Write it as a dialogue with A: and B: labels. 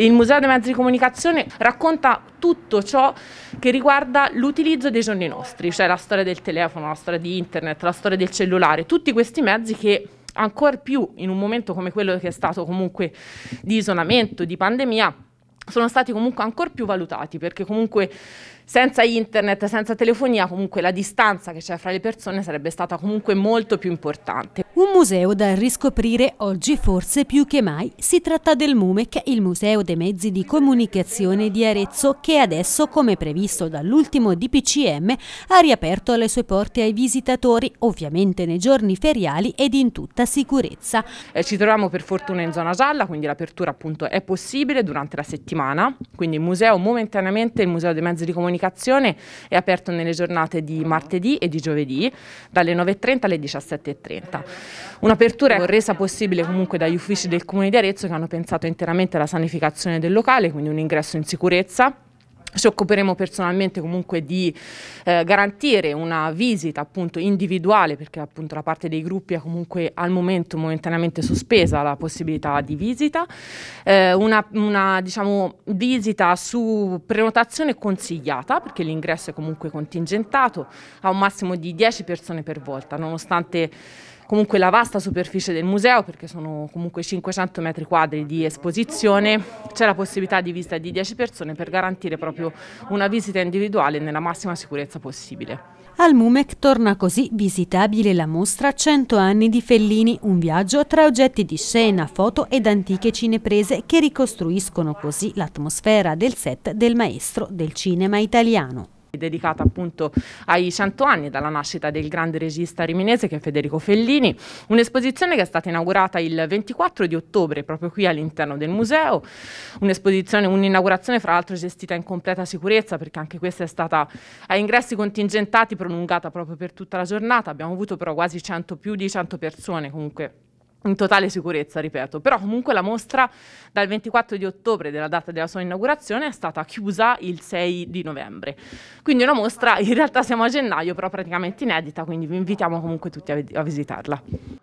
A: Il Museo dei Mezzi di Comunicazione racconta tutto ciò che riguarda l'utilizzo dei giorni nostri, cioè la storia del telefono, la storia di internet, la storia del cellulare, tutti questi mezzi che ancora più in un momento come quello che è stato comunque di isolamento, di pandemia, sono stati comunque ancor più valutati perché comunque senza internet, senza telefonia, comunque la distanza che c'è fra le persone sarebbe stata comunque molto più importante.
B: Un museo da riscoprire oggi forse più che mai. Si tratta del MUMEC, il Museo dei Mezzi di Comunicazione di Arezzo, che adesso, come previsto dall'ultimo DPCM, ha riaperto le sue porte ai visitatori, ovviamente nei giorni feriali ed in tutta sicurezza. Eh, ci troviamo per fortuna in zona gialla, quindi l'apertura appunto è possibile
A: durante la settimana. Quindi il museo momentaneamente, il Museo dei Mezzi di Comunicazione, è aperto nelle giornate di martedì e di giovedì, dalle 9.30 alle 17.30. Un'apertura resa possibile comunque dagli uffici del Comune di Arezzo che hanno pensato interamente alla sanificazione del locale, quindi un ingresso in sicurezza, ci occuperemo personalmente comunque di eh, garantire una visita appunto individuale perché appunto la parte dei gruppi è comunque al momento momentaneamente sospesa la possibilità di visita, eh, una, una diciamo, visita su prenotazione consigliata perché l'ingresso è comunque contingentato a un massimo di 10 persone per volta nonostante comunque la vasta superficie del museo, perché sono comunque 500 metri quadri di esposizione, c'è la possibilità di visita di 10 persone per garantire proprio una visita individuale nella massima sicurezza possibile.
B: Al MUMEC torna così visitabile la mostra 100 anni di Fellini, un viaggio tra oggetti di scena, foto ed antiche cineprese che ricostruiscono così l'atmosfera del set del maestro del cinema italiano dedicata appunto ai 100
A: anni dalla nascita del grande regista riminese che è Federico Fellini, un'esposizione che è stata inaugurata il 24 di ottobre proprio qui all'interno del museo, un'esposizione, un'inaugurazione fra l'altro gestita in completa sicurezza perché anche questa è stata a ingressi contingentati prolungata proprio per tutta la giornata, abbiamo avuto però quasi 100, più di 100 persone comunque in totale sicurezza, ripeto, però comunque la mostra dal 24 di ottobre della data della sua inaugurazione è stata chiusa il 6 di novembre. Quindi una mostra, in realtà siamo a gennaio, però praticamente inedita, quindi vi invitiamo comunque tutti a, a visitarla.